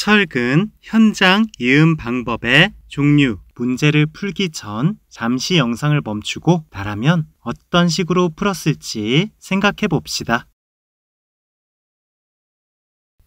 철근, 현장, 이음 방법의 종류, 문제를 풀기 전 잠시 영상을 멈추고 나라면 어떤 식으로 풀었을지 생각해 봅시다.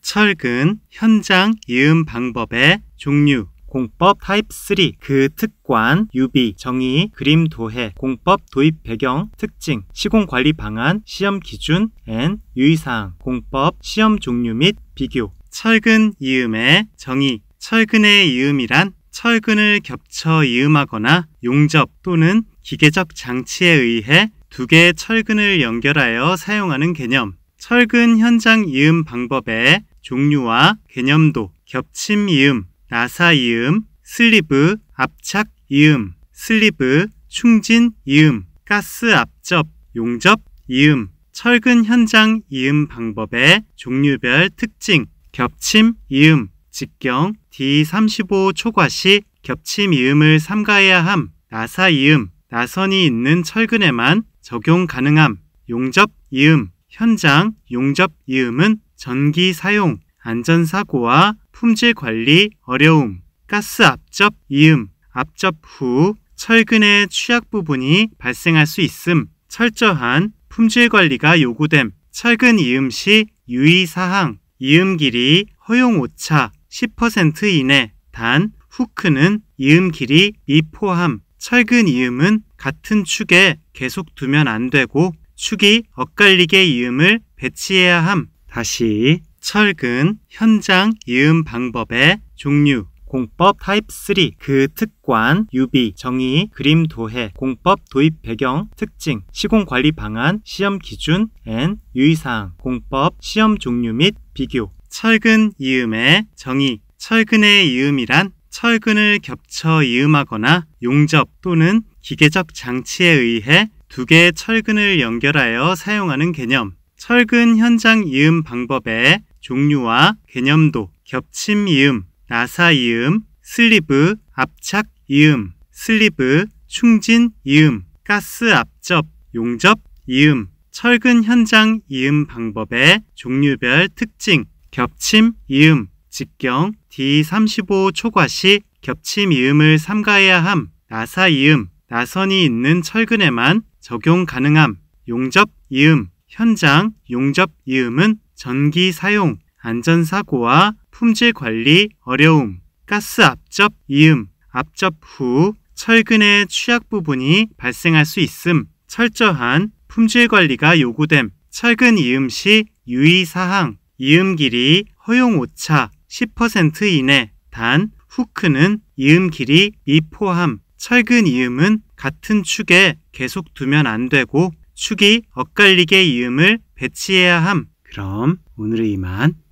철근, 현장, 이음 방법의 종류, 공법 타입 3, 그 특관, 유비, 정의, 그림 도해, 공법 도입 배경, 특징, 시공 관리 방안, 시험 기준, N, 유의사항, 공법, 시험 종류 및 비교, 철근 이음의 정의 철근의 이음이란 철근을 겹쳐 이음하거나 용접 또는 기계적 장치에 의해 두 개의 철근을 연결하여 사용하는 개념, 철근 현장 이음 방법의 종류와 개념도 겹침 이음, 나사 이음, 슬리브 압착 이음, 슬리브 충진 이음, 가스 압접, 용접 이음, 철근 현장 이음 방법의 종류별 특징, 겹침 이음, 직경 D35 초과 시 겹침 이음을 삼가해야 함, 나사 이음, 나선이 있는 철근에만 적용 가능함, 용접 이음, 현장 용접 이음은 전기 사용, 안전사고와 품질 관리 어려움, 가스 압접 이음, 압접후 철근의 취약 부분이 발생할 수 있음, 철저한 품질 관리가 요구됨, 철근 이음 시 유의사항, 이음 길이 허용 오차 10% 이내, 단 후크는 이음 길이 미포함, 철근 이음은 같은 축에 계속 두면 안 되고 축이 엇갈리게 이음을 배치해야 함. 다시 철근 현장 이음 방법의 종류 공법 타입 3, 그 특관, 유비, 정의, 그림 도해, 공법 도입 배경, 특징, 시공 관리 방안, 시험 기준, and 유의사항, 공법, 시험 종류 및 비교, 철근 이음의 정의, 철근의 이음이란 철근을 겹쳐 이음하거나 용접 또는 기계적 장치에 의해 두 개의 철근을 연결하여 사용하는 개념, 철근 현장 이음 방법의 종류와 개념도, 겹침 이음, 나사 이음, 슬리브 압착 이음, 슬리브 충진 이음, 가스 압접, 용접 이음, 철근 현장 이음 방법의 종류별 특징, 겹침 이음, 직경 D35 초과 시 겹침 이음을 삼가해야 함, 나사 이음, 나선이 있는 철근에만 적용 가능함, 용접 이음, 현장 용접 이음은 전기 사용, 안전사고와 품질 관리 어려움, 가스 압접 이음, 압접후 철근의 취약 부분이 발생할 수 있음, 철저한 품질 관리가 요구됨, 철근 이음 시 유의사항, 이음 길이 허용 오차 10% 이내, 단, 후크는 이음 길이 미포함, 철근 이음은 같은 축에 계속 두면 안 되고 축이 엇갈리게 이음을 배치해야 함. 그럼 오늘은 이만.